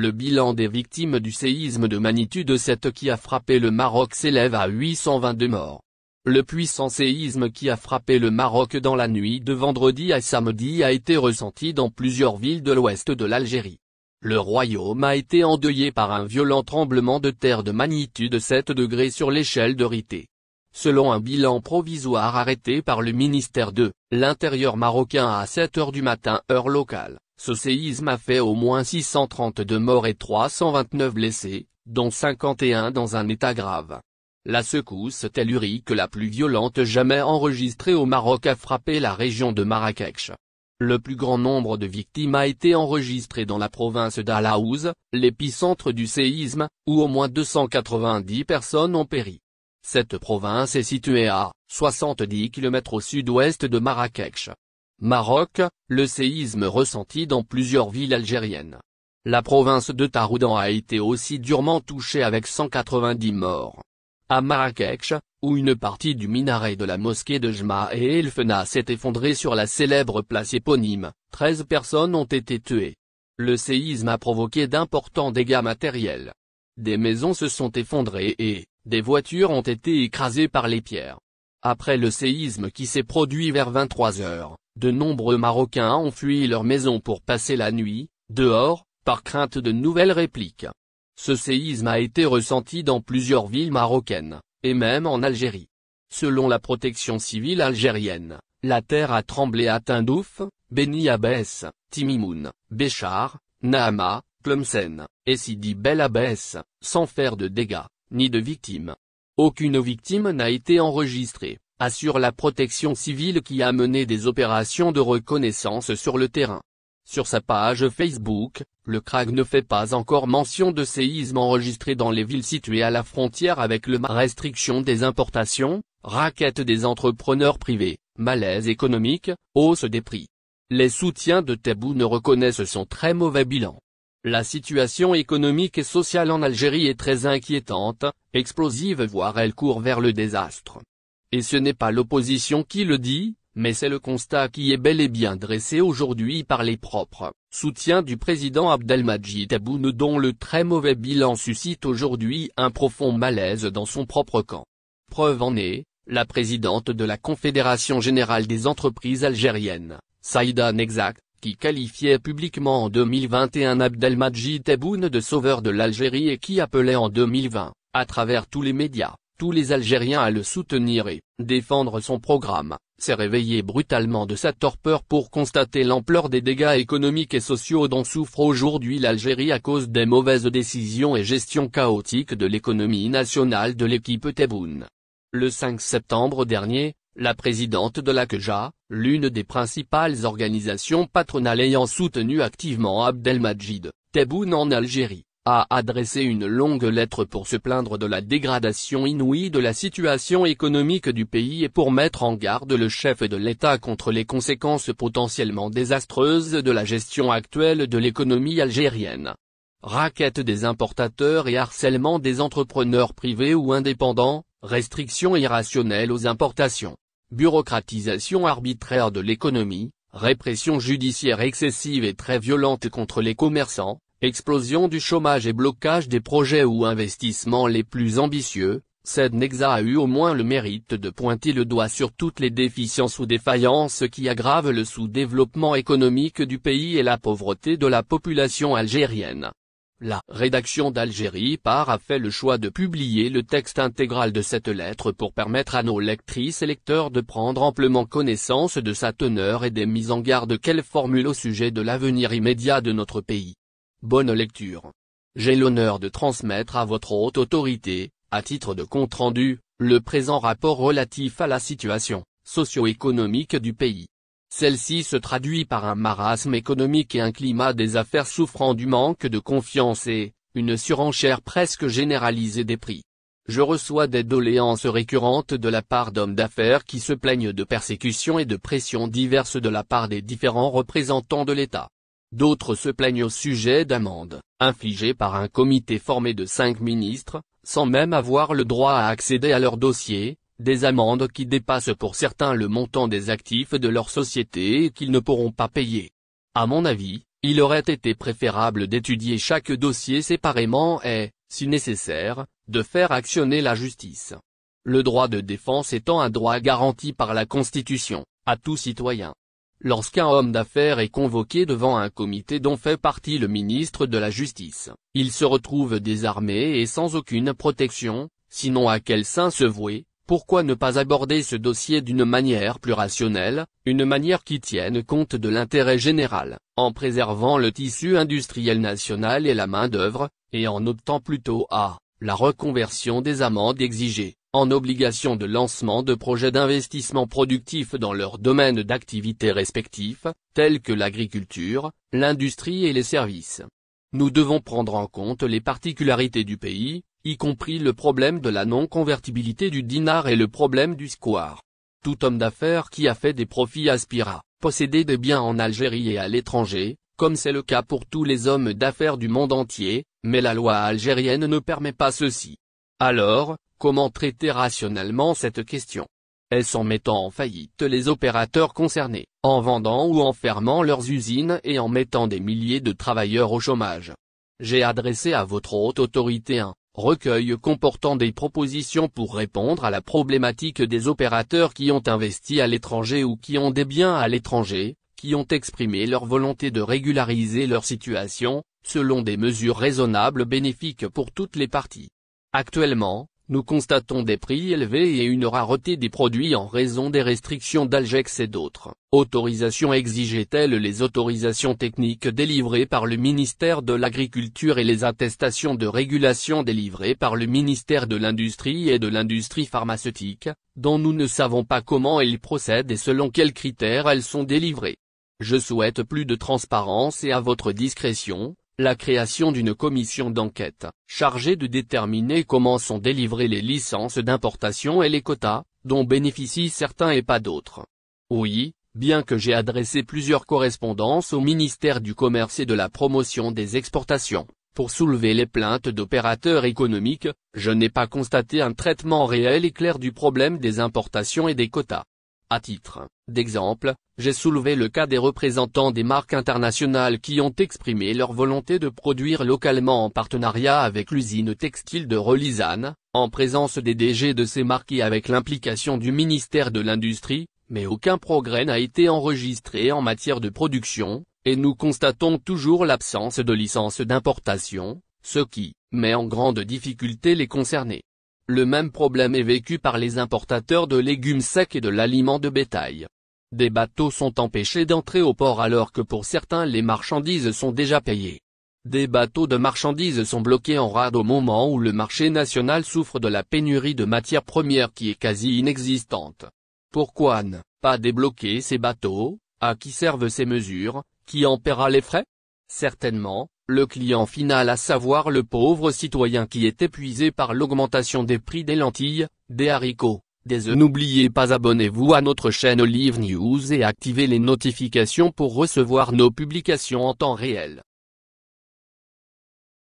Le bilan des victimes du séisme de magnitude 7 qui a frappé le Maroc s'élève à 822 morts. Le puissant séisme qui a frappé le Maroc dans la nuit de vendredi à samedi a été ressenti dans plusieurs villes de l'ouest de l'Algérie. Le royaume a été endeuillé par un violent tremblement de terre de magnitude 7 degrés sur l'échelle de Rité. Selon un bilan provisoire arrêté par le ministère de l'Intérieur marocain à 7 heures du matin heure locale, ce séisme a fait au moins 632 morts et 329 blessés, dont 51 dans un état grave. La secousse tellurique la plus violente jamais enregistrée au Maroc a frappé la région de Marrakech. Le plus grand nombre de victimes a été enregistré dans la province d'Alaouz, l'épicentre du séisme, où au moins 290 personnes ont péri. Cette province est située à 70 km au sud-ouest de Marrakech. Maroc, le séisme ressenti dans plusieurs villes algériennes. La province de Taroudan a été aussi durement touchée avec 190 morts. À Marrakech, où une partie du minaret de la mosquée de Jma et El s'est effondrée sur la célèbre place éponyme, 13 personnes ont été tuées. Le séisme a provoqué d'importants dégâts matériels. Des maisons se sont effondrées et, des voitures ont été écrasées par les pierres. Après le séisme qui s'est produit vers 23 heures, de nombreux Marocains ont fui leur maison pour passer la nuit, dehors, par crainte de nouvelles répliques. Ce séisme a été ressenti dans plusieurs villes marocaines, et même en Algérie. Selon la protection civile algérienne, la terre a tremblé à Tindouf, Beni Abbès, Timimoun, Béchar, Nahama, Tlemcen, et Sidi Bel Abbès, sans faire de dégâts, ni de victimes. Aucune victime n'a été enregistrée, assure la protection civile qui a mené des opérations de reconnaissance sur le terrain. Sur sa page Facebook, le CRAG ne fait pas encore mention de séismes enregistrés dans les villes situées à la frontière avec le MA. Restriction des importations, raquettes des entrepreneurs privés, malaise économique, hausse des prix. Les soutiens de Tabou ne reconnaissent son très mauvais bilan. La situation économique et sociale en Algérie est très inquiétante, explosive voire elle court vers le désastre. Et ce n'est pas l'opposition qui le dit, mais c'est le constat qui est bel et bien dressé aujourd'hui par les propres soutiens du président Abdelmajid Aboune dont le très mauvais bilan suscite aujourd'hui un profond malaise dans son propre camp. Preuve en est, la présidente de la Confédération Générale des Entreprises Algériennes, Saïda N'Exact, qui qualifiait publiquement en 2021 Abdelmadjid Tebboune de sauveur de l'Algérie et qui appelait en 2020, à travers tous les médias, tous les Algériens à le soutenir et défendre son programme, s'est réveillé brutalement de sa torpeur pour constater l'ampleur des dégâts économiques et sociaux dont souffre aujourd'hui l'Algérie à cause des mauvaises décisions et gestion chaotique de l'économie nationale de l'équipe Tebboune. Le 5 septembre dernier, la présidente de la l'une des principales organisations patronales ayant soutenu activement Abdelmajid Tebboune en Algérie, a adressé une longue lettre pour se plaindre de la dégradation inouïe de la situation économique du pays et pour mettre en garde le chef de l'État contre les conséquences potentiellement désastreuses de la gestion actuelle de l'économie algérienne. Raquette des importateurs et harcèlement des entrepreneurs privés ou indépendants, restrictions irrationnelles aux importations, bureaucratisation arbitraire de l'économie, répression judiciaire excessive et très violente contre les commerçants, explosion du chômage et blocage des projets ou investissements les plus ambitieux, Nexa a eu au moins le mérite de pointer le doigt sur toutes les déficiences ou défaillances qui aggravent le sous-développement économique du pays et la pauvreté de la population algérienne. La rédaction d'Algérie par a fait le choix de publier le texte intégral de cette lettre pour permettre à nos lectrices et lecteurs de prendre amplement connaissance de sa teneur et des mises en garde qu'elle formule au sujet de l'avenir immédiat de notre pays. Bonne lecture. J'ai l'honneur de transmettre à votre haute autorité, à titre de compte rendu, le présent rapport relatif à la situation socio-économique du pays. Celle-ci se traduit par un marasme économique et un climat des affaires souffrant du manque de confiance et, une surenchère presque généralisée des prix. Je reçois des doléances récurrentes de la part d'hommes d'affaires qui se plaignent de persécutions et de pressions diverses de la part des différents représentants de l'État. D'autres se plaignent au sujet d'amendes, infligées par un comité formé de cinq ministres, sans même avoir le droit à accéder à leur dossier, des amendes qui dépassent pour certains le montant des actifs de leur société et qu'ils ne pourront pas payer. À mon avis, il aurait été préférable d'étudier chaque dossier séparément et, si nécessaire, de faire actionner la justice. Le droit de défense étant un droit garanti par la Constitution, à tout citoyen. Lorsqu'un homme d'affaires est convoqué devant un comité dont fait partie le ministre de la Justice, il se retrouve désarmé et sans aucune protection, sinon à quel saint se vouer pourquoi ne pas aborder ce dossier d'une manière plus rationnelle, une manière qui tienne compte de l'intérêt général, en préservant le tissu industriel national et la main-d'œuvre, et en optant plutôt à la reconversion des amendes exigées, en obligation de lancement de projets d'investissement productifs dans leurs domaines d'activité respectifs, tels que l'agriculture, l'industrie et les services. Nous devons prendre en compte les particularités du pays, y compris le problème de la non-convertibilité du dinar et le problème du square. Tout homme d'affaires qui a fait des profits aspira, posséder des biens en Algérie et à l'étranger, comme c'est le cas pour tous les hommes d'affaires du monde entier, mais la loi algérienne ne permet pas ceci. Alors, comment traiter rationnellement cette question Est-ce en mettant en faillite les opérateurs concernés, en vendant ou en fermant leurs usines et en mettant des milliers de travailleurs au chômage J'ai adressé à votre haute autorité un recueil comportant des propositions pour répondre à la problématique des opérateurs qui ont investi à l'étranger ou qui ont des biens à l'étranger, qui ont exprimé leur volonté de régulariser leur situation, selon des mesures raisonnables bénéfiques pour toutes les parties. Actuellement, nous constatons des prix élevés et une rareté des produits en raison des restrictions d'Algex et d'autres. Autorisations exigeaient-elles les autorisations techniques délivrées par le ministère de l'Agriculture et les attestations de régulation délivrées par le ministère de l'Industrie et de l'Industrie pharmaceutique, dont nous ne savons pas comment elles procèdent et selon quels critères elles sont délivrées. Je souhaite plus de transparence et à votre discrétion, la création d'une commission d'enquête, chargée de déterminer comment sont délivrées les licences d'importation et les quotas, dont bénéficient certains et pas d'autres. Oui, bien que j'ai adressé plusieurs correspondances au ministère du Commerce et de la Promotion des Exportations, pour soulever les plaintes d'opérateurs économiques, je n'ai pas constaté un traitement réel et clair du problème des importations et des quotas. À titre d'exemple, j'ai soulevé le cas des représentants des marques internationales qui ont exprimé leur volonté de produire localement en partenariat avec l'usine textile de Relisane, en présence des DG de ces marques et avec l'implication du ministère de l'Industrie, mais aucun progrès n'a été enregistré en matière de production, et nous constatons toujours l'absence de licence d'importation, ce qui met en grande difficulté les concernés. Le même problème est vécu par les importateurs de légumes secs et de l'aliment de bétail. Des bateaux sont empêchés d'entrer au port alors que pour certains les marchandises sont déjà payées. Des bateaux de marchandises sont bloqués en rade au moment où le marché national souffre de la pénurie de matières premières qui est quasi inexistante. Pourquoi ne pas débloquer ces bateaux, à qui servent ces mesures, qui en paiera les frais Certainement, le client final à savoir le pauvre citoyen qui est épuisé par l'augmentation des prix des lentilles, des haricots, des œufs. N'oubliez pas abonnez-vous à notre chaîne Live News et activez les notifications pour recevoir nos publications en temps réel.